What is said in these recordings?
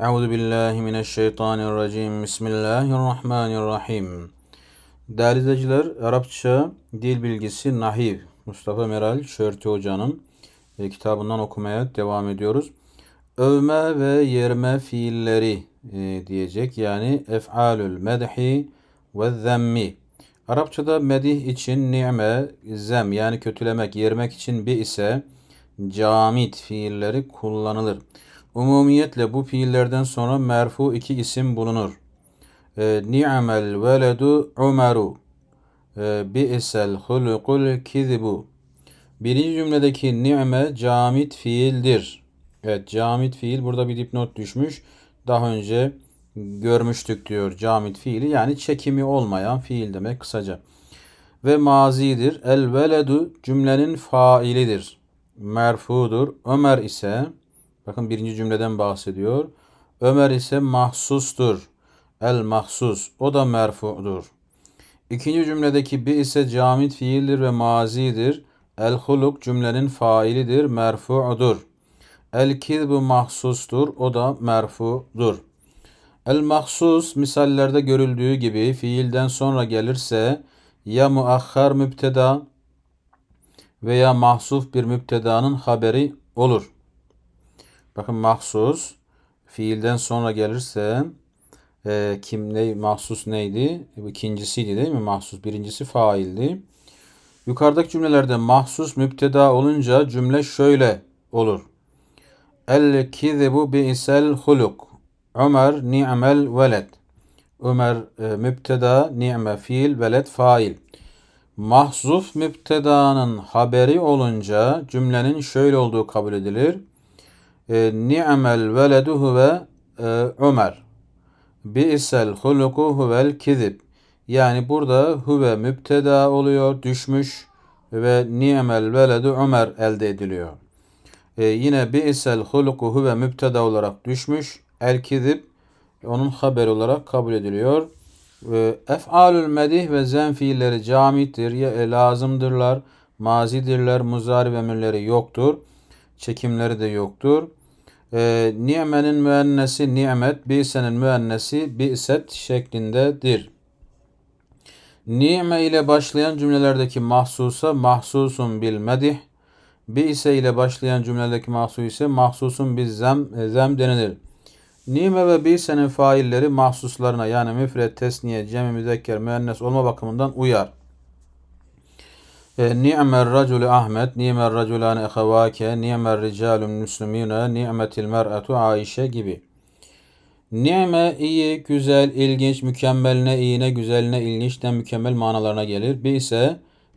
Euzu billahi mineşşeytanirracim. Bismillahirrahmanirrahim. Değerli izleyiciler, Arapça dil bilgisi Nahiv Mustafa Meral Şörti Hoca'nın e, kitabından okumaya devam ediyoruz. Övme ve yerme fiilleri e, diyecek. Yani ef'alül medhi ve zemmi. Arapçada medih için ni'me, zem yani kötülemek, yermek için bir ise camit fiilleri kullanılır. Umumiyetle bu fiillerden sonra merfu iki isim bulunur. E, Ni'mel veledu Umeru e, ee, Bi'sel hulukul kizibu Birinci cümledeki ni'me camit fiildir. Evet camit fiil burada bir dipnot düşmüş. Daha önce görmüştük diyor camit fiili. Yani çekimi olmayan fiil demek kısaca. Ve mazidir. El veledu cümlenin failidir. Merfudur. Ömer ise Bakın birinci cümleden bahsediyor. Ömer ise mahsustur. El mahsus. O da merfudur. İkinci cümledeki bi ise camit fiildir ve mazidir. El huluk cümlenin failidir, merfu'dur. El kizbu mahsustur, o da merfu'dur. El mahsus misallerde görüldüğü gibi fiilden sonra gelirse ya muahhar mübteda veya mahsuf bir mübtedanın haberi olur. Bakın mahsus fiilden sonra gelirse e, kim ne mahsus neydi? E, ikincisiydi değil mi mahsus? Birincisi faildi. Yukarıdaki cümlelerde mahsus müpteda olunca cümle şöyle olur. El kizebu bi'sel huluk. Ömer ni'mel veled. Ömer e, müpteda, ni'me fiil, veled fail. Mahzuf müptedanın haberi olunca cümlenin şöyle olduğu kabul edilir. Ee, ni'mel veledu huve e, Ömer. Bi'sel huluku huvel kizib. Yani burada huve mübteda oluyor, düşmüş ve ni'mel veledu Ömer elde ediliyor. E, yine bi'sel huluku huve mübteda olarak düşmüş. El kizib onun haber olarak kabul ediliyor. E, ee, Ef'alül medih ve zen fiilleri camittir, ya, e, lazımdırlar, mazidirler, muzari emirleri yoktur. Çekimleri de yoktur. E, ni'menin müennesi ni'met, bi'senin müennesi bi'set şeklindedir. Ni'me ile başlayan cümlelerdeki mahsusa mahsusun bil medih, bi'se ile başlayan cümlelerdeki mahsus ise mahsusun bil zem, e, zem denilir. Nime ve bi'senin failleri mahsuslarına yani müfret, tesniye, cem-i müzekker, müennes olma bakımından uyar. E, ni'mer racülü Ahmet, ni'mer racülâne ehevâke, ni'mer ricâlüm müslümîne, ni'metil mer'etu Aişe gibi. Ni'me iyi, güzel, ilginç, mükemmeline iyi, ne ilginç de mükemmel manalarına gelir. Bir ise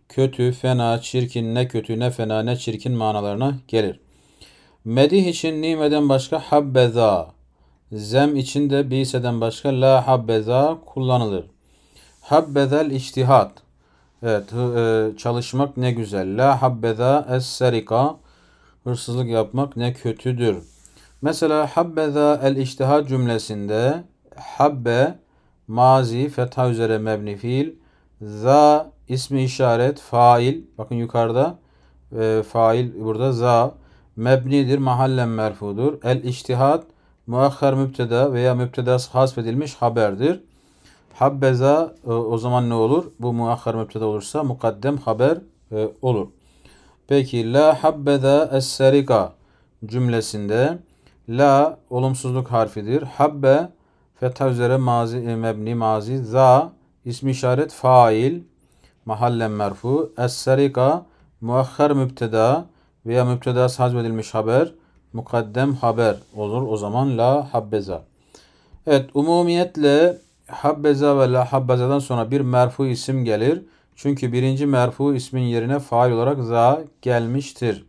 kötü, fena, çirkin, ne kötü, ne fena, ne çirkin manalarına gelir. Medih için nimeden başka habbeza, zem için de bise'den başka la habbeza kullanılır. Habbezel içtihat, Evet e, çalışmak ne güzel. La habbeza es serika. Hırsızlık yapmak ne kötüdür. Mesela habbeza el iştihad cümlesinde habbe mazi fetha üzere mebni fiil za ismi işaret fail bakın yukarıda e, fail burada za mebnidir mahallen merfudur el iştihad muahhar mübteda veya mübtedas hasfedilmiş haberdir. Habbeza e, o zaman ne olur? Bu muahhar müpteda olursa mukaddem haber e, olur. Peki la habbeza es-serika cümlesinde la olumsuzluk harfidir. Habbe fetha üzere mazi, e, mebni mazi za ismi işaret fail mahallen merfu es-serika muahhar müpteda veya müptedası hazmedilmiş haber mukaddem haber olur. O zaman la habbeza. Evet umumiyetle habbeza ve la habbezadan sonra bir merfu isim gelir. Çünkü birinci merfu ismin yerine fail olarak za gelmiştir.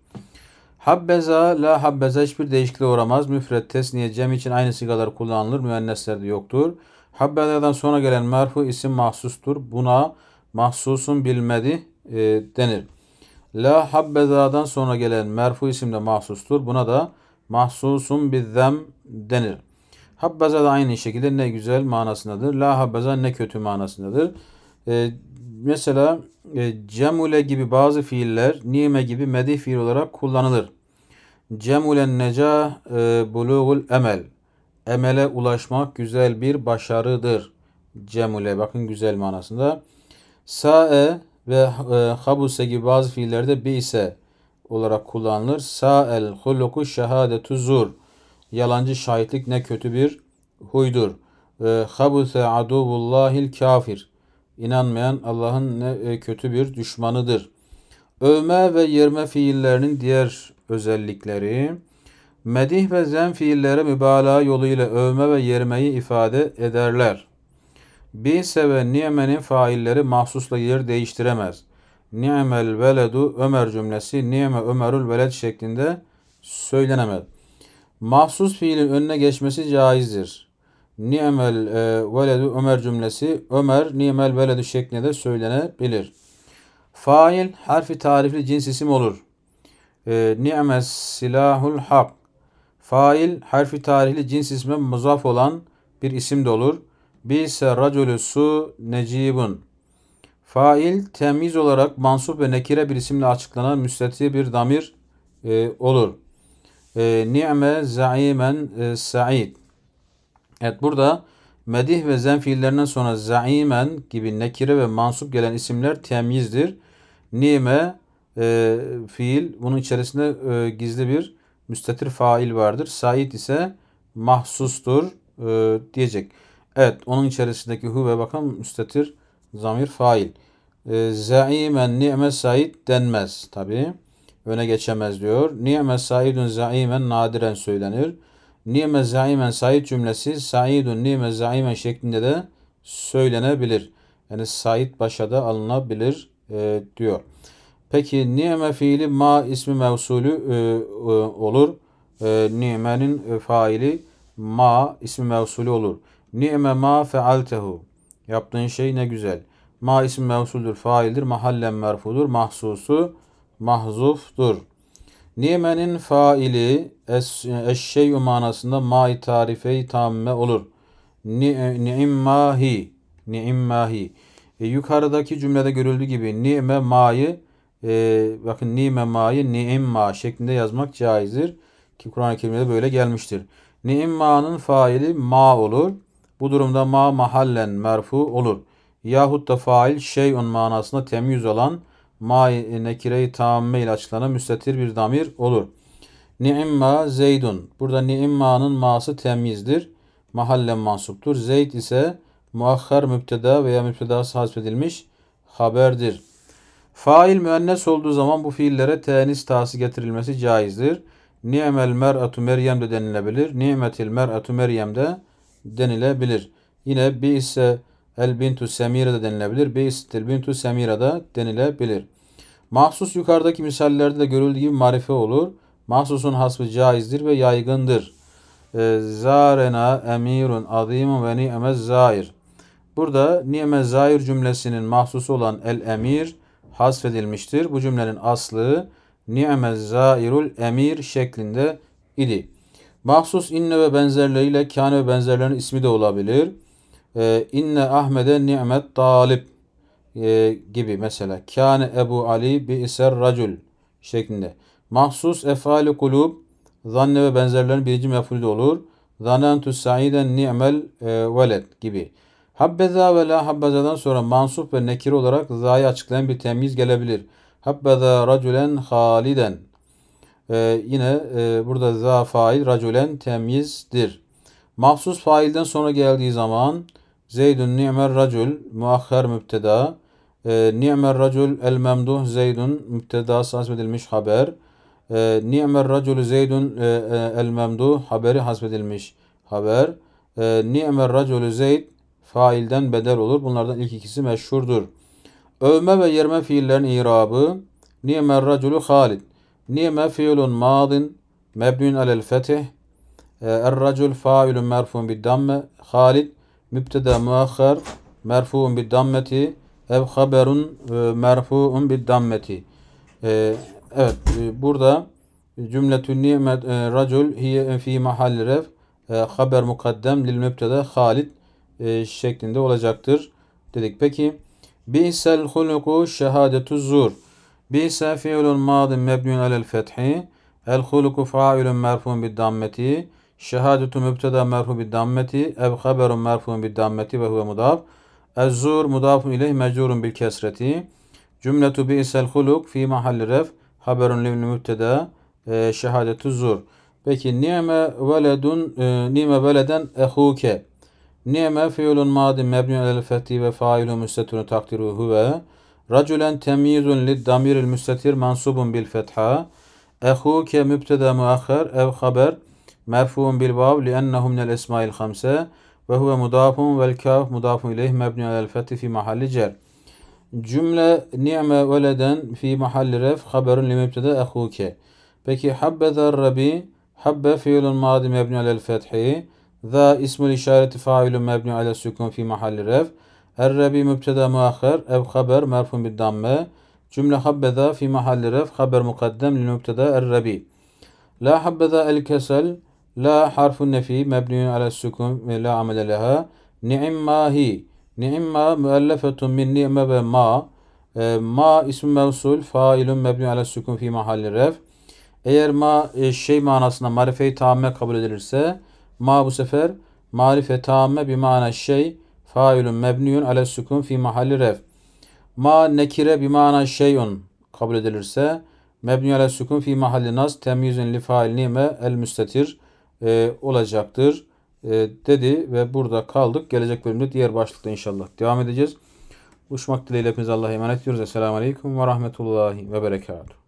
Habbeza, la habbeza hiçbir değişikliğe uğramaz. Müfret, tesniye, cem için aynı sigalar kullanılır. Müenneslerde yoktur. Habbezadan sonra gelen merfu isim mahsustur. Buna mahsusun bilmedi e, denir. La habbezadan sonra gelen merfu isim de mahsustur. Buna da mahsusun bizzem denir. Habbaza da aynı şekilde ne güzel manasındadır. La habbaza ne kötü manasındadır. Ee, mesela e, cemule gibi bazı fiiller nime gibi medih fiil olarak kullanılır. Cemule neca e, buluğul emel. Emele ulaşmak güzel bir başarıdır. Cemule bakın güzel manasında. Sa'e ve e, habuse gibi bazı fiillerde bi ise olarak kullanılır. Sa'el huluku şehadetu zur yalancı şahitlik ne kötü bir huydur. Habuse aduvullahil kafir. İnanmayan Allah'ın ne e, kötü bir düşmanıdır. Övme ve yerme fiillerinin diğer özellikleri Medih ve zen fiillere mübalağa yoluyla övme ve yermeyi ifade ederler. Bise ve ni'menin failleri mahsusla yer değiştiremez. Ni'mel veledu Ömer cümlesi ni'me Ömerül veled şeklinde söylenemez mahsus fiilin önüne geçmesi caizdir. Ni'mel e, veledü Ömer cümlesi Ömer ni'mel veledü şeklinde de söylenebilir. Fail harfi tarifli cins isim olur. E, ni'mel silahul hak. Fail harfi tarihli cins isme muzaf olan bir isim de olur. Bise raculü su necibun. Fail temiz olarak mansup ve nekire bir isimle açıklanan müsteti bir damir e, olur. Ee, ni'me zaimen e, sa'id. Evet burada medih ve zen fiillerinden sonra zaimen gibi nekire ve mansup gelen isimler temyizdir. Nime e, fiil bunun içerisinde e, gizli bir müstetir fail vardır. Said ise mahsustur e, diyecek. Evet onun içerisindeki ve bakın müstetir zamir fail. E, zaimen ni'me said denmez tabii öne geçemez diyor. Ni'me saidun zaimen nadiren söylenir. Ni'me zaimen said cümlesi saidun ni'me zaimen şeklinde de söylenebilir. Yani said başa da alınabilir e, diyor. Peki ni'me fiili ma ismi mevsulü e, e, olur. E, ni'menin e, faili ma ismi mevsulü olur. Ni'me ma fealtehu. Yaptığın şey ne güzel. Ma ismi mevsuldür, faildir. Mahallen merfudur. Mahsusu mahzuftur. Nimenin faili eşşeyu manasında ma-i tarife-i tamme olur. E, ni'immahi ni'immahi e, yukarıdaki cümlede görüldüğü gibi ni'me ma'yı e, bakın ni'me ma'yı ni'imma şeklinde yazmak caizdir. Ki Kur'an-ı Kerim'de böyle gelmiştir. Ni'imma'nın faili ma olur. Bu durumda ma mahallen merfu olur. Yahut da fail şeyun manasında temyiz olan ma nekire-i tamme ile açıklanan müstetir bir damir olur. Ni'imma zeydun. Burada ni'imma'nın ma'sı temizdir, Mahallen mansuptur. Zeyd ise muahhar mübteda veya müptedası hasbedilmiş haberdir. Fail müennes olduğu zaman bu fiillere tenis tası getirilmesi caizdir. Ni'mel mer'atu Meryem de denilebilir. Ni'metil mer'atu Meryem de denilebilir. Yine bi ise El bintu semira da denilebilir. Beyistil bintu semira da denilebilir. Mahsus yukarıdaki misallerde de görüldüğü gibi marife olur. Mahsusun hasbı caizdir ve yaygındır. Ee, Zarena emirun azimun ve ni'mez zair. Burada ni'mez zair cümlesinin mahsusu olan el emir hasfedilmiştir. Bu cümlenin aslı ni'mez zairul emir şeklinde idi. Mahsus inne ve benzerleriyle kâne ve benzerlerin ismi de olabilir e, inne Ahmed'e ni'met talip e, ee, gibi mesela kâne Ebu Ali bi iser racul şeklinde. Mahsus efali kulub zanne ve benzerlerin birinci mefulü olur. Zanentu sa'iden ni'mel e, veled gibi. Habbeza ve la habbezadan sonra mansup ve nekir olarak zayı açıklayan bir temyiz gelebilir. Habbeza raculen haliden. Ee, yine e, burada za fail raculen temyizdir. Mahsus failden sonra geldiği zaman Zeydun ni'mer racül muahher mübteda E, ni'mer racül el memduh Zeydun müptedası hasbedilmiş haber. E, ni'mer racül Zeydun e, e, el memduh haberi hasbedilmiş haber. E, ni'mer racül Zeyd failden bedel olur. Bunlardan ilk ikisi meşhurdur. Övme ve yerme fiillerin irabı. Ni'mer racülü Halid. Ni'me fiilun madin mebnün alel fetih. Er racül failun merfun bid damme. Halid mübteda muahhar merfuun bid dammeti ev haberun e, merfuun bid dammeti. E, evet e, burada cümletün nimet racul hiye fi mahalli ref haber mukaddem lil mübteda Halid şeklinde olacaktır dedik. Peki bi'sel huluku şehadetu zur. Bi'se fiilun madin mebnun alel fethi. El huluku failun merfun bid dammeti. Şehadetu mübteda merfu bi dammeti ev haberun merfun bi dammeti ve huve mudaf. Ez-zur mudafun ileyh mecurun bil kesreti. Cümletu isel huluk fi mahalli ref haberun lil mübteda e, şehadetu zur. Peki nime veledun e, nime veleden ehuke. Nime fiilun madi mebni el fethi ve failu müstetunu takdiru huve. Raculen temizun lid damiril müstetir mansubun bil fetha. Ehuke mübteda mu'akhir ev haber مرفوع بالواو لأنه من الأسماء الخمسة وهو مضاف والكاف مضاف إليه مبني على الفتح في محل جر جملة نعمة ولدا في محل رف خبر لمبتدا أخوك حب حبذا الربي حب فعل ماضي مبني على الفتح ذا اسم الإشارة فاعل مبني على السكون في محل رف الربي مبتدا مؤخر أب خبر مرفوع بالضمة جملة حبذا في محل رف خبر مقدم لمبتدا الربي لا حبذا الكسل La harfun nefi mebniyun ala sukun ve la amele leha. Ni'imma hi. Ni'imma müellefetun min ni'me ve ma. E, ma ismi mevsul failun mebniyun ala sukun fi mahalli ref. Eğer ma e, şey manasına marifeyi tamme kabul edilirse ma bu sefer marife tamme bir mana şey failun mebniyun ala sukun fi mahalli ref. Ma nekire bir mana şeyun kabul edilirse mebni ala sukun fi mahalli nas temyizun li fail nime el müstetir e, olacaktır e, dedi ve burada kaldık. Gelecek bölümde diğer başlıkta inşallah devam edeceğiz. buluşmak dileğiyle hepinize Allah'a emanet ediyoruz. Esselamu Aleyküm ve Rahmetullahi ve Berekatuhu.